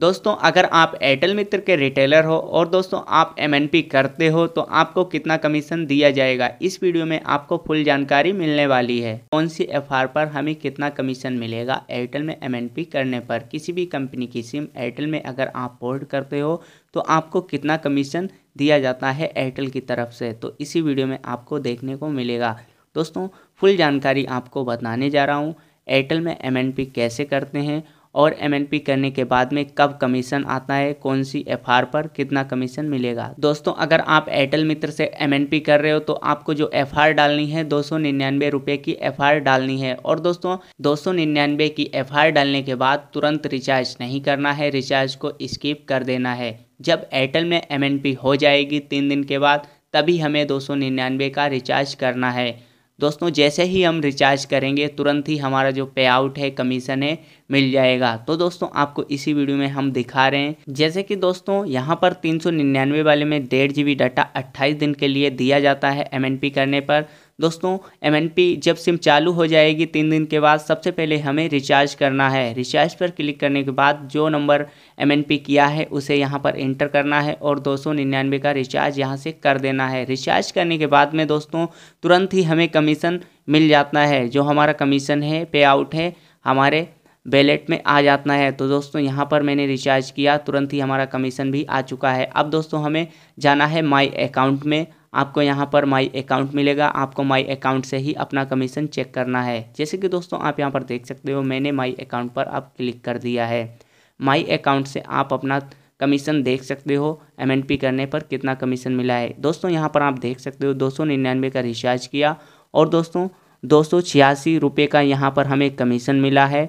दोस्तों अगर आप एयरटेल मित्र के रिटेलर हो और दोस्तों आप एम करते हो तो आपको कितना कमीशन दिया जाएगा इस वीडियो में आपको फुल जानकारी मिलने वाली है कौन सी एफ पर हमें कितना कमीशन मिलेगा एयरटेल में एम करने पर किसी भी कंपनी की सिम एयरटेल में अगर आप पोर्ट करते हो तो आपको कितना कमीशन दिया जाता है एयरटेल की तरफ से तो इसी वीडियो में आपको देखने को मिलेगा दोस्तों फुल जानकारी आपको बताने जा रहा हूँ एयरटेल में एम कैसे करते हैं और एमएनपी करने के बाद में कब कमीशन आता है कौन सी एफआर पर कितना कमीशन मिलेगा दोस्तों अगर आप एयरटेल मित्र से एमएनपी कर रहे हो तो आपको जो एफआर डालनी है दो सौ की एफआर डालनी है और दोस्तों दो की एफआर डालने के बाद तुरंत रिचार्ज नहीं करना है रिचार्ज को स्किप कर देना है जब एयरटेल में एम हो जाएगी तीन दिन के बाद तभी हमें दो का रिचार्ज करना है दोस्तों जैसे ही हम रिचार्ज करेंगे तुरंत ही हमारा जो पे आउट है कमीशन है मिल जाएगा तो दोस्तों आपको इसी वीडियो में हम दिखा रहे हैं जैसे कि दोस्तों यहाँ पर 399 वाले में डेढ़ जी डाटा 28 दिन के लिए दिया जाता है एम करने पर दोस्तों एम जब सिम चालू हो जाएगी तीन दिन के बाद सबसे पहले हमें रिचार्ज करना है रिचार्ज पर क्लिक करने के बाद जो नंबर एम किया है उसे यहाँ पर एंटर करना है और दो का रिचार्ज यहाँ से कर देना है रिचार्ज करने के बाद में दोस्तों तुरंत ही हमें कमीशन मिल जाता है जो हमारा कमीशन है पे आउट है हमारे बैलेट में आ जाता है तो दोस्तों यहाँ पर मैंने रिचार्ज किया तुरंत ही हमारा कमीशन भी आ चुका है अब दोस्तों हमें जाना है माई अकाउंट में आपको यहाँ पर माई अकाउंट मिलेगा आपको माई अकाउंट से ही अपना कमीशन चेक करना है जैसे कि दोस्तों आप यहाँ पर देख सकते हो मैंने माई अकाउंट पर आप क्लिक कर दिया है माई अकाउंट से आप अपना कमीशन देख सकते हो एम करने पर कितना कमीशन मिला है दोस्तों यहाँ पर आप देख सकते हो दो का रिचार्ज किया और दोस्तों दो सौ का यहाँ पर हमें कमीशन मिला है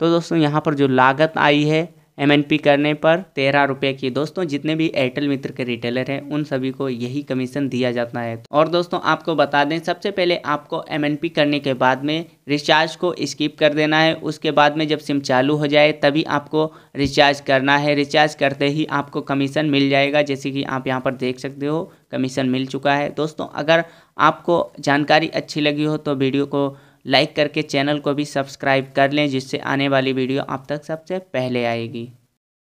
तो दोस्तों यहाँ पर जो लागत आई है एमएनपी करने पर तेरह रुपये की दोस्तों जितने भी एयरटेल मित्र के रिटेलर हैं उन सभी को यही कमीशन दिया जाता है और दोस्तों आपको बता दें सबसे पहले आपको एमएनपी करने के बाद में रिचार्ज को स्किप कर देना है उसके बाद में जब सिम चालू हो जाए तभी आपको रिचार्ज करना है रिचार्ज करते ही आपको कमीशन मिल जाएगा जैसे कि आप यहाँ पर देख सकते हो कमीशन मिल चुका है दोस्तों अगर आपको जानकारी अच्छी लगी हो तो वीडियो को लाइक करके चैनल को भी सब्सक्राइब कर लें जिससे आने वाली वीडियो आप तक सबसे पहले आएगी